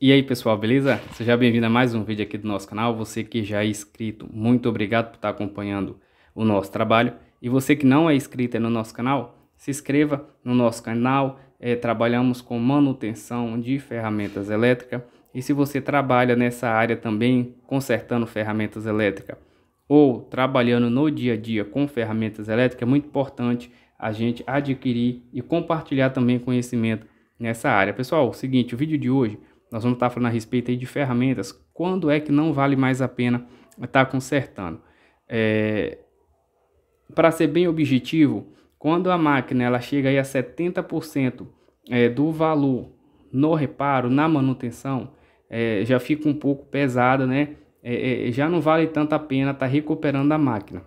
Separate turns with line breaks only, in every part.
E aí pessoal, beleza? Seja bem-vindo a mais um vídeo aqui do nosso canal. Você que já é inscrito, muito obrigado por estar acompanhando o nosso trabalho. E você que não é inscrito no nosso canal, se inscreva no nosso canal. É, trabalhamos com manutenção de ferramentas elétricas. E se você trabalha nessa área também, consertando ferramentas elétricas ou trabalhando no dia a dia com ferramentas elétricas, é muito importante a gente adquirir e compartilhar também conhecimento nessa área. Pessoal, é o seguinte, o vídeo de hoje nós vamos estar falando a respeito aí de ferramentas. Quando é que não vale mais a pena estar consertando? É... Para ser bem objetivo, quando a máquina ela chega aí a 70% é, do valor no reparo, na manutenção, é, já fica um pouco pesada, né? É, é, já não vale tanto a pena estar tá recuperando a máquina.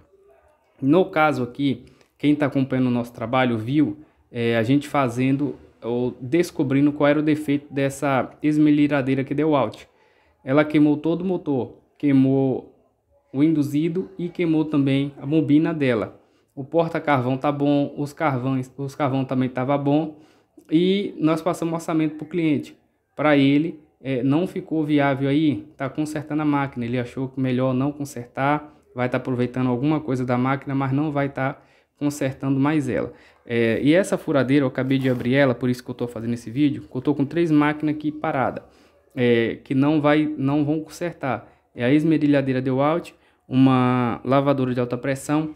No caso aqui, quem está acompanhando o nosso trabalho viu é, a gente fazendo ou descobrindo qual era o defeito dessa esmerilhadeira que deu out. Ela queimou todo o motor, queimou o induzido e queimou também a bobina dela. O porta-carvão tá bom, os carvões, os carvão também tava bom e nós passamos orçamento para o cliente. Para ele, é, não ficou viável aí, tá consertando a máquina. Ele achou que melhor não consertar, vai estar tá aproveitando alguma coisa da máquina, mas não vai estar tá consertando mais ela. É, e essa furadeira, eu acabei de abrir ela, por isso que eu estou fazendo esse vídeo, eu estou com três máquinas aqui parada, é, que não, vai, não vão consertar. É a esmerilhadeira Dewalt, uma lavadora de alta pressão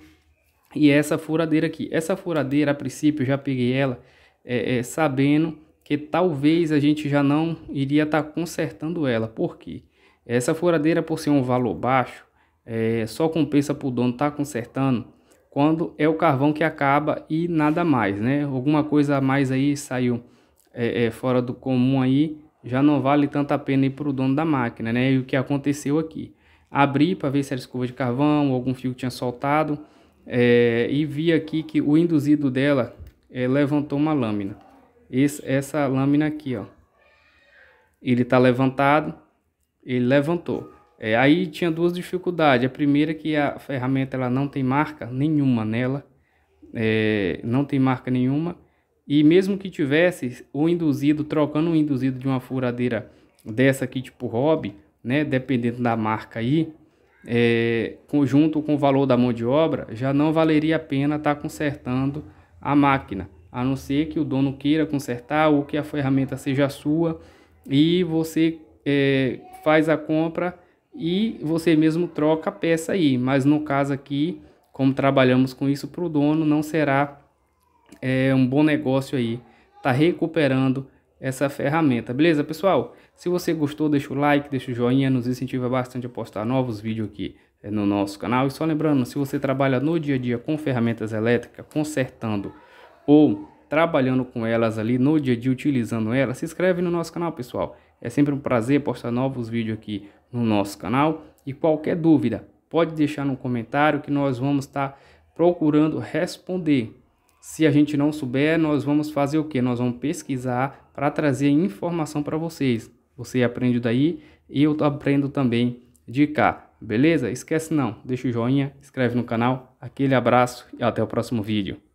e essa furadeira aqui. Essa furadeira, a princípio, já peguei ela é, é, sabendo que talvez a gente já não iria estar tá consertando ela. Por quê? Essa furadeira, por ser um valor baixo, é, só compensa para o dono estar tá consertando quando é o carvão que acaba e nada mais, né? Alguma coisa a mais aí saiu é, é, fora do comum aí, já não vale tanta pena ir para o dono da máquina, né? E o que aconteceu aqui? Abri para ver se era escova de carvão, algum fio que tinha soltado, é, e vi aqui que o induzido dela é, levantou uma lâmina. Esse, essa lâmina aqui, ó. Ele está levantado, ele levantou. É, aí tinha duas dificuldades. A primeira é que a ferramenta ela não tem marca nenhuma nela, é, não tem marca nenhuma. E mesmo que tivesse o induzido, trocando o induzido de uma furadeira dessa aqui, tipo hobby, né, dependendo da marca aí, é, conjunto com o valor da mão de obra, já não valeria a pena estar tá consertando a máquina, a não ser que o dono queira consertar ou que a ferramenta seja sua e você é, faz a compra e você mesmo troca a peça aí. Mas no caso aqui, como trabalhamos com isso para o dono, não será é, um bom negócio aí. Tá recuperando essa ferramenta, beleza, pessoal? Se você gostou, deixa o like, deixa o joinha, nos incentiva bastante a postar novos vídeos aqui é, no nosso canal. E só lembrando, se você trabalha no dia a dia com ferramentas elétricas, consertando ou trabalhando com elas ali no dia a dia, utilizando elas, se inscreve no nosso canal, pessoal. É sempre um prazer postar novos vídeos aqui no nosso canal. E qualquer dúvida, pode deixar no comentário que nós vamos estar tá procurando responder. Se a gente não souber, nós vamos fazer o que? Nós vamos pesquisar para trazer informação para vocês. Você aprende daí e eu aprendo também de cá. Beleza? Esquece não, deixa o joinha, inscreve no canal. Aquele abraço e até o próximo vídeo.